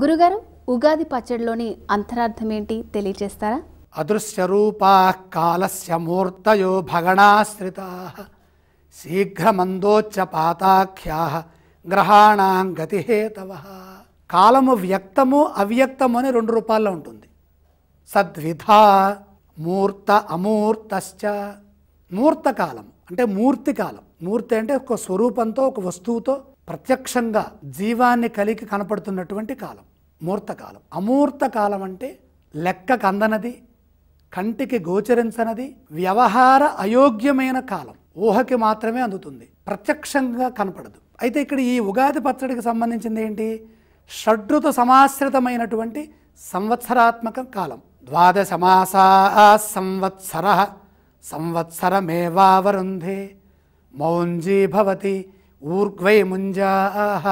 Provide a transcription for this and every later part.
గురుగారు ఉగాది పచ్చడిలోని అంతరార్థం ఏంటి తెలియచేస్తారా అదృశ్య రూపా కాలస్య మూర్తయో భగణాశ్రిత శీఘ్రమందోచ్చ పాతాఖ్యా గ్రహాణాం గతిహేతవ కాలము వ్యక్తము అవ్యక్తము అని రెండు రూపాల్లో ఉంటుంది సద్విధ మూర్త అమూర్తశ్చ మూర్త కాలం అంటే మూర్తి కాలం మూర్తి అంటే ఒక స్వరూపంతో ఒక వస్తువుతో ప్రత్యక్షంగా జీవాన్ని కలిగి కనపడుతున్నటువంటి కాలం మూర్తకాలం అమూర్త కాలం అంటే లెక్కకు అందనది కంటికి గోచరించనది వ్యవహార అయోగ్యమైన కాలం ఊహకి మాత్రమే అందుతుంది ప్రత్యక్షంగా కనపడదు అయితే ఇక్కడ ఈ ఉగాది పచ్చడికి సంబంధించింది ఏంటి షడ్రుతు సమాశ్రితమైనటువంటి సంవత్సరాత్మక కాలం ద్వాదశ మాసా సంవత్సర సంవత్సరమేవావరుంధే మౌంజీభవతి ఊర్గ్వై ముంజాహ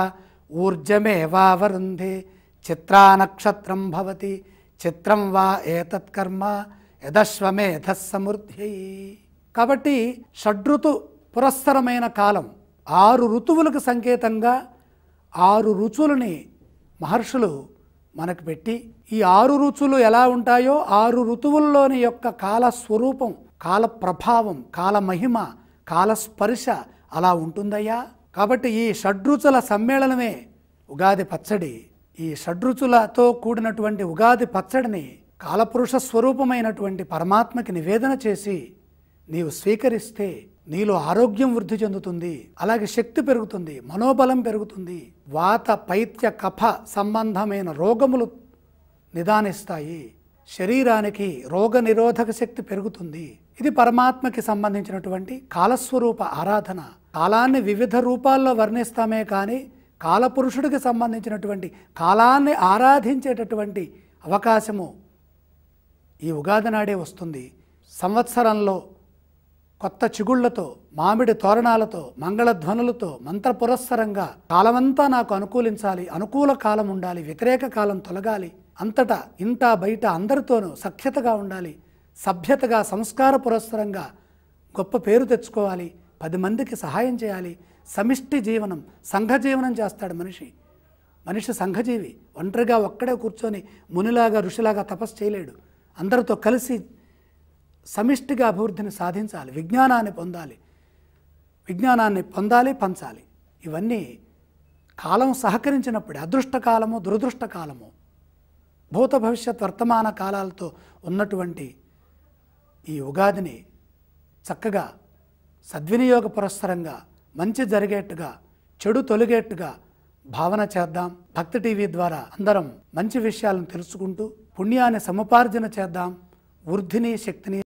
ఊర్జమే ఊర్జమేవావరుంధే చిత్రానక్షత్రం భవతి చిత్రం వా ఏతత్కర్మ యదశ్వమేధ సమృద్ధి కాబట్టి షడ్రుతు పురస్సరమైన కాలం ఆరు ఋతువులకు సంకేతంగా ఆరు రుచులని మహర్షులు మనకు పెట్టి ఈ ఆరు రుచులు ఎలా ఉంటాయో ఆరు ఋతువుల్లోని యొక్క కాల స్వరూపం కాల ప్రభావం కాల మహిమ కాలస్పర్శ అలా ఉంటుందయ్యా కాబట్టి ఈ షడ్రుచుల సమ్మేళనమే ఉగాది పచ్చడి ఈ షడ్రుచులతో కూడినటువంటి ఉగాది పచ్చడిని కాలపురుష స్వరూపమైనటువంటి పరమాత్మకి నివేదన చేసి నీవు స్వీకరిస్తే నీలో ఆరోగ్యం వృద్ధి చెందుతుంది అలాగే శక్తి పెరుగుతుంది మనోబలం పెరుగుతుంది వాత పైత్య కఫ సంబంధమైన రోగములు నిదానిస్తాయి శరీరానికి రోగ నిరోధక శక్తి పెరుగుతుంది ఇది పరమాత్మకి సంబంధించినటువంటి కాలస్వరూప ఆరాధన కాలాన్ని వివిధ రూపాల్లో వర్ణిస్తామే కానీ కాలపురుషుడికి సంబంధించినటువంటి కాలాన్ని ఆరాధించేటటువంటి అవకాశము ఈ ఉగాది నాడే వస్తుంది సంవత్సరంలో కొత్త చిగుళ్లతో మామిడి తోరణాలతో మంగళధ్వనులతో మంత్రపురస్సరంగా కాలమంతా నాకు అనుకూలించాలి అనుకూల కాలం ఉండాలి వ్యతిరేక కాలం తొలగాలి అంతటా ఇంత బయట అందరితోనూ సఖ్యతగా ఉండాలి సభ్యతగా సంస్కార పురస్సరంగా గొప్ప పేరు తెచ్చుకోవాలి పది మందికి సహాయం చేయాలి సమిష్టి జీవనం సంఘజీవనం చేస్తాడు మనిషి మనిషి సంఘజీవి ఒంటరిగా ఒక్కడే కూర్చొని మునిలాగా ఋషిలాగా తపస్సు చేయలేడు అందరితో కలిసి సమిష్టిగా అభివృద్ధిని సాధించాలి విజ్ఞానాన్ని పొందాలి విజ్ఞానాన్ని పొందాలి పంచాలి ఇవన్నీ కాలం సహకరించినప్పుడే అదృష్టకాలము దురదృష్టకాలము దురదృష్ట కాలము భూత భవిష్యత్ వర్తమాన కాలాలతో ఉన్నటువంటి ఈ ఉగాదిని చక్కగా సద్వినియోగ పురస్సరంగా మంచి జరిగేట్టుగా చెడు తొలిగేట్టుగా భావన చేద్దాం భక్తి టీవీ ద్వారా అందరం మంచి విషయాలను తెలుసుకుంటూ పుణ్యాన్ని సముపార్జన చేద్దాం వృద్ధిని శక్తిని